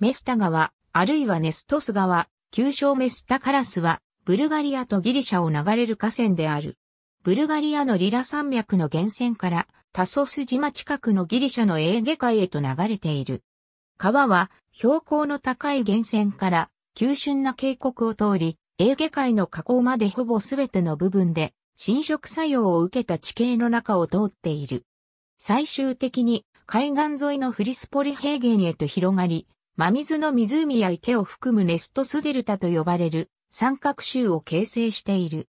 メスタ川、あるいはネストス川、旧称メスタカラスは、ブルガリアとギリシャを流れる河川である。ブルガリアのリラ山脈の源泉から、タソス島近くのギリシャのエーゲ海へと流れている。川は、標高の高い源泉から、急峻な渓谷を通り、エーゲ海の河口までほぼすべての部分で、侵食作用を受けた地形の中を通っている。最終的に、海岸沿いのフリスポリ平原へと広がり、真水の湖や池を含むネストスデルタと呼ばれる三角州を形成している。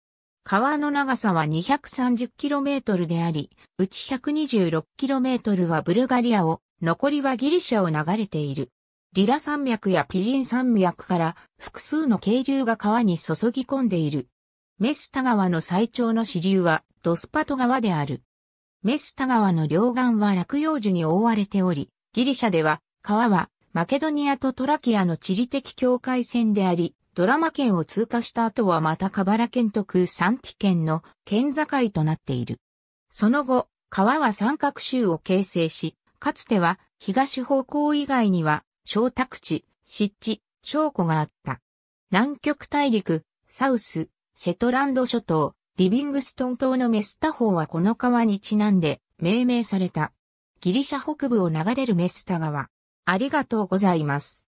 川の長さは 230km であり、うち 126km はブルガリアを、残りはギリシャを流れている。リラ山脈やピリン山脈から複数の渓流が川に注ぎ込んでいる。メスタ川の最長の支流はドスパト川である。メスタ川の両岸は落葉樹に覆われており、ギリシャでは川はマケドニアとトラキアの地理的境界線であり、ドラマ県を通過した後はまたカバラ県とクーサンティ県の県境となっている。その後、川は三角州を形成し、かつては東方向以外には、小宅地、湿地、小湖があった。南極大陸、サウス、シェトランド諸島、リビングストン島のメスタ法はこの川にちなんで命名された。ギリシャ北部を流れるメスタ川。ありがとうございます。